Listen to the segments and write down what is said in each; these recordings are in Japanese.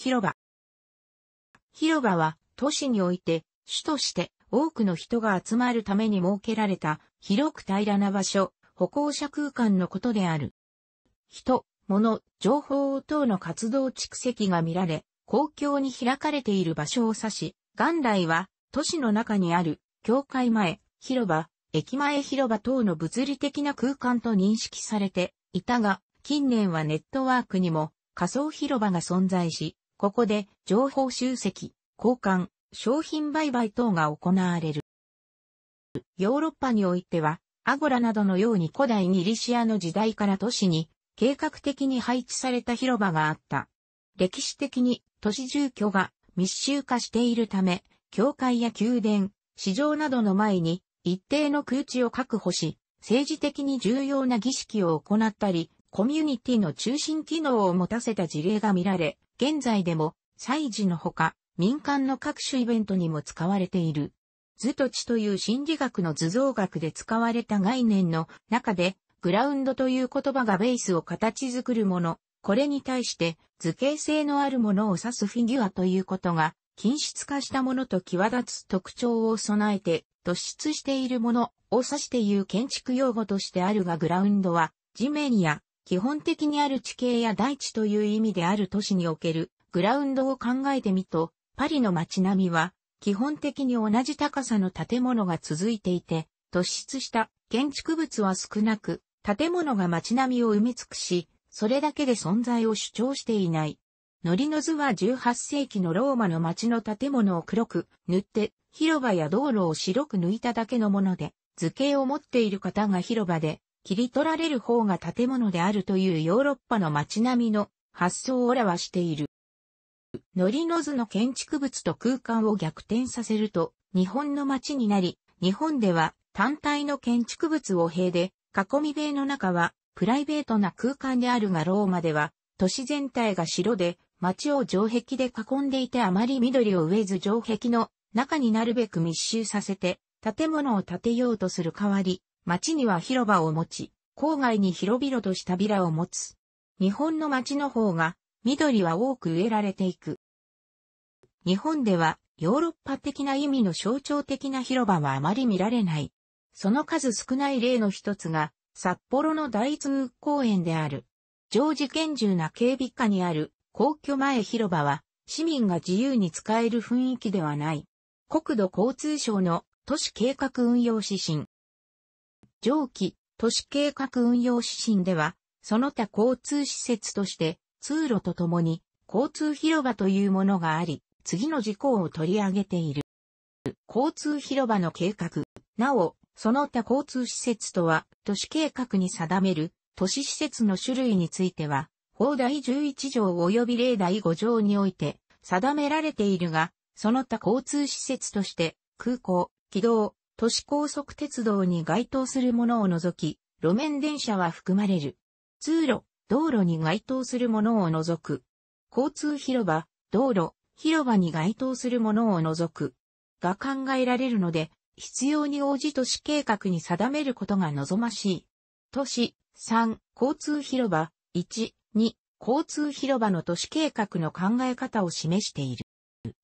広場。広場は都市において主として多くの人が集まるために設けられた広く平らな場所、歩行者空間のことである。人、物、情報等の活動蓄積が見られ、公共に開かれている場所を指し、元来は都市の中にある教会前、広場、駅前広場等の物理的な空間と認識されていたが、近年はネットワークにも仮想広場が存在し、ここで情報集積、交換、商品売買等が行われる。ヨーロッパにおいては、アゴラなどのように古代ギリシアの時代から都市に計画的に配置された広場があった。歴史的に都市住居が密集化しているため、教会や宮殿、市場などの前に一定の空地を確保し、政治的に重要な儀式を行ったり、コミュニティの中心機能を持たせた事例が見られ、現在でも、祭事のほか、民間の各種イベントにも使われている。図と地という心理学の図像学で使われた概念の中で、グラウンドという言葉がベースを形作るもの、これに対して図形性のあるものを指すフィギュアということが、均質化したものと際立つ特徴を備えて、突出しているものを指していう建築用語としてあるがグラウンドは、地面や基本的にある地形や大地という意味である都市におけるグラウンドを考えてみと、パリの街並みは基本的に同じ高さの建物が続いていて、突出した建築物は少なく、建物が街並みを埋め尽くし、それだけで存在を主張していない。ノリノズは18世紀のローマの街の建物を黒く塗って、広場や道路を白く抜いただけのもので、図形を持っている方が広場で、切り取られる方が建物であるというヨーロッパの街並みの発想を表している。ノリノズの建築物と空間を逆転させると日本の街になり、日本では単体の建築物を塀で、囲み塀の中はプライベートな空間であるがローマでは都市全体が城で街を城壁で囲んでいてあまり緑を植えず城壁の中になるべく密集させて建物を建てようとする代わり町には広場を持ち、郊外に広々としたビラを持つ。日本の町の方が、緑は多く植えられていく。日本では、ヨーロッパ的な意味の象徴的な広場はあまり見られない。その数少ない例の一つが、札幌の大通公園である。常時厳重な警備下にある皇居前広場は、市民が自由に使える雰囲気ではない。国土交通省の都市計画運用指針上記、都市計画運用指針では、その他交通施設として、通路とともに、交通広場というものがあり、次の事項を取り上げている。交通広場の計画。なお、その他交通施設とは、都市計画に定める、都市施設の種類については、法第11条及び例第5条において、定められているが、その他交通施設として、空港、軌道、都市高速鉄道に該当するものを除き、路面電車は含まれる。通路、道路に該当するものを除く。交通広場、道路、広場に該当するものを除く。が考えられるので、必要に応じ都市計画に定めることが望ましい。都市、3、交通広場、1、2、交通広場の都市計画の考え方を示している。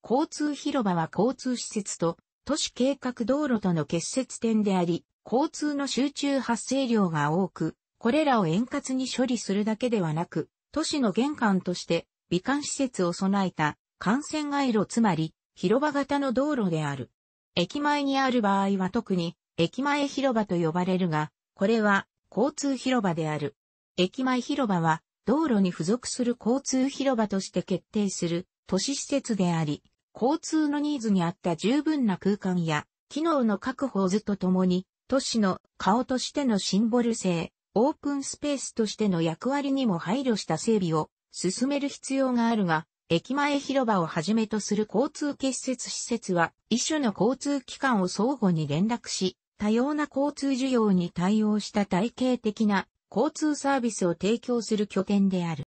交通広場は交通施設と都市計画道路との結節点であり、交通の集中発生量が多く、これらを円滑に処理するだけではなく、都市の玄関として美観施設を備えた幹線街路つまり広場型の道路である。駅前にある場合は特に駅前広場と呼ばれるが、これは交通広場である。駅前広場は道路に付属する交通広場として決定する都市施設であり、交通のニーズに合った十分な空間や、機能の確保図とともに、都市の顔としてのシンボル性、オープンスペースとしての役割にも配慮した整備を進める必要があるが、駅前広場をはじめとする交通結節施設は、一緒の交通機関を相互に連絡し、多様な交通需要に対応した体系的な交通サービスを提供する拠点である。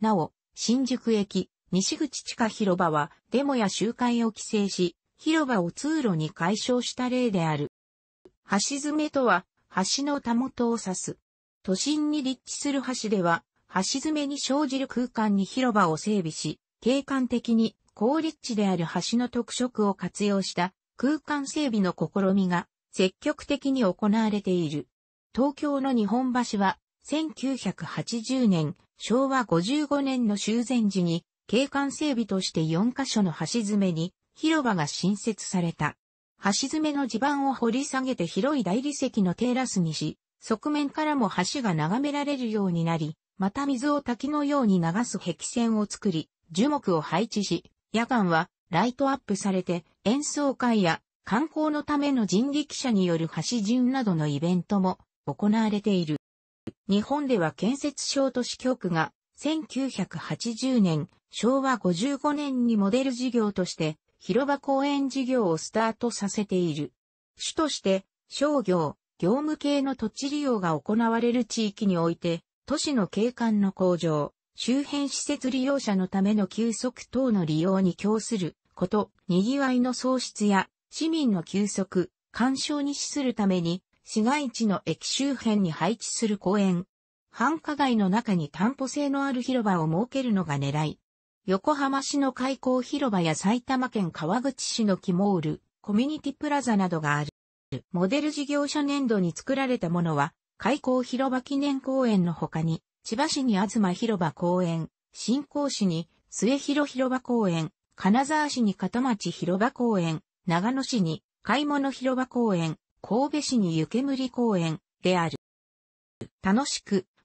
なお、新宿駅、西口地下広場はデモや集会を規制し、広場を通路に解消した例である。橋爪とは、橋のたもとを指す。都心に立地する橋では、橋爪に生じる空間に広場を整備し、景観的に高立地である橋の特色を活用した空間整備の試みが積極的に行われている。東京の日本橋は1980年、昭和55年の修繕時に景観整備として4カ所の橋爪に広場が新設された。橋爪の地盤を掘り下げて広い大理石のテラスにし、側面からも橋が眺められるようになり、また水を滝のように流す壁線を作り、樹木を配置し、夜間はライトアップされて演奏会や観光のための人力車による橋順などのイベントも行われている。日本では建設省都市局が1980年、昭和55年にモデル事業として広場公園事業をスタートさせている。主として商業、業務系の土地利用が行われる地域において、都市の景観の向上、周辺施設利用者のための休息等の利用に供すること、賑わいの創出や市民の休息、干渉に資するために、市街地の駅周辺に配置する公園、繁華街の中に担保性のある広場を設けるのが狙い。横浜市の開港広場や埼玉県川口市のキモール、コミュニティプラザなどがある。モデル事業者年度に作られたものは、開港広場記念公園の他に、千葉市に東広場公園、新港市に末広広場公園、金沢市に片町広場公園、長野市に買い物広場公園、神戸市に湯煙公園である。楽しく、